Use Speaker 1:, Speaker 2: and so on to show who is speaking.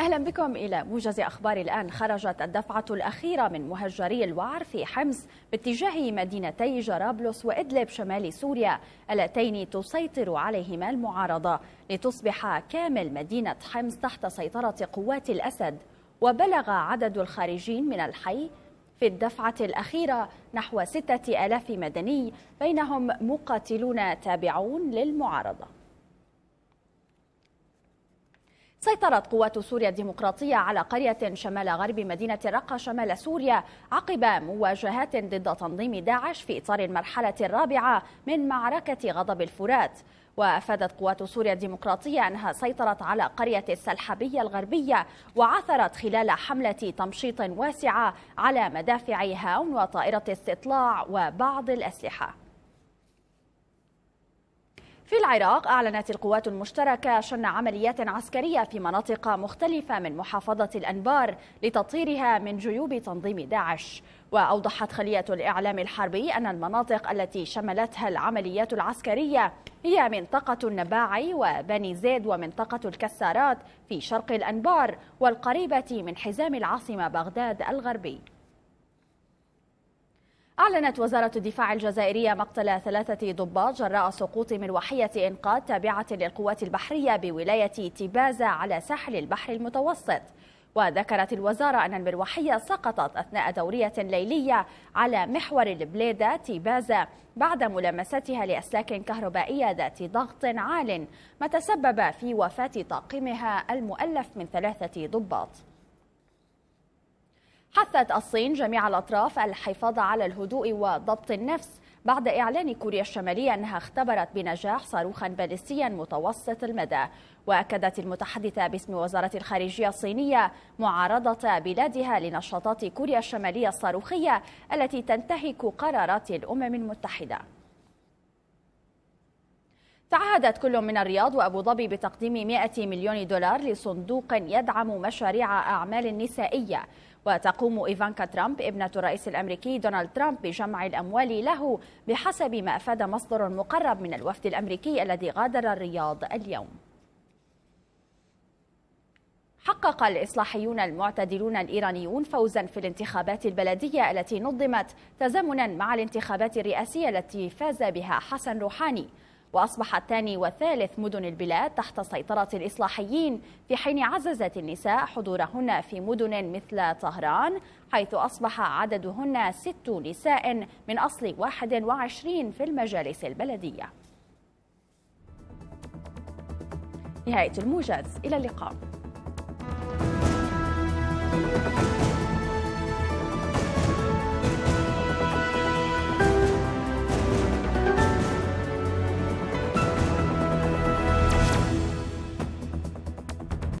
Speaker 1: أهلا بكم إلى موجز أخبار الآن خرجت الدفعة الأخيرة من مهجري الوعر في حمص باتجاه مدينتي جرابلس وإدلب شمال سوريا اللتين تسيطر عليهما المعارضة لتصبح كامل مدينة حمص تحت سيطرة قوات الأسد وبلغ عدد الخارجين من الحي في الدفعة الأخيرة نحو ستة ألاف مدني بينهم مقاتلون تابعون للمعارضة سيطرت قوات سوريا الديمقراطية على قرية شمال غرب مدينة رقة شمال سوريا عقب مواجهات ضد تنظيم داعش في إطار المرحلة الرابعة من معركة غضب الفرات وأفادت قوات سوريا الديمقراطية أنها سيطرت على قرية السلحبية الغربية وعثرت خلال حملة تمشيط واسعة على مدافع هاون وطائرة استطلاع وبعض الأسلحة في العراق أعلنت القوات المشتركة شن عمليات عسكرية في مناطق مختلفة من محافظة الأنبار لتطهيرها من جيوب تنظيم داعش وأوضحت خلية الإعلام الحربي أن المناطق التي شملتها العمليات العسكرية هي منطقة النباعي وبني زيد ومنطقة الكسارات في شرق الأنبار والقريبة من حزام العاصمة بغداد الغربي أعلنت وزارة الدفاع الجزائرية مقتل ثلاثة ضباط جراء سقوط من وحية إنقاذ تابعة للقوات البحرية بولاية تبازة على ساحل البحر المتوسط وذكرت الوزارة أن المروحية سقطت أثناء دورية ليلية على محور البليدة تيبازا بعد ملامستها لأسلاك كهربائية ذات ضغط عال ما تسبب في وفاة طاقمها المؤلف من ثلاثة ضباط حثت الصين جميع الأطراف الحفاظ على الهدوء وضبط النفس بعد إعلان كوريا الشمالية أنها اختبرت بنجاح صاروخا باليستيا متوسط المدى وأكدت المتحدثة باسم وزارة الخارجية الصينية معارضة بلادها لنشاطات كوريا الشمالية الصاروخية التي تنتهك قرارات الأمم المتحدة تعهدت كل من الرياض وأبو ظبي بتقديم 100 مليون دولار لصندوق يدعم مشاريع أعمال نسائية وتقوم إيفانكا ترامب ابنة الرئيس الأمريكي دونالد ترامب بجمع الأموال له بحسب ما أفاد مصدر مقرب من الوفد الأمريكي الذي غادر الرياض اليوم حقق الإصلاحيون المعتدلون الإيرانيون فوزا في الانتخابات البلدية التي نظمت تزامنا مع الانتخابات الرئاسية التي فاز بها حسن روحاني وأصبحت ثاني وثالث مدن البلاد تحت سيطرة الإصلاحيين في حين عززت النساء حضورهن في مدن مثل طهران حيث أصبح عددهن ست نساء من أصل 21 في المجالس البلدية نهاية الموجز إلى اللقاء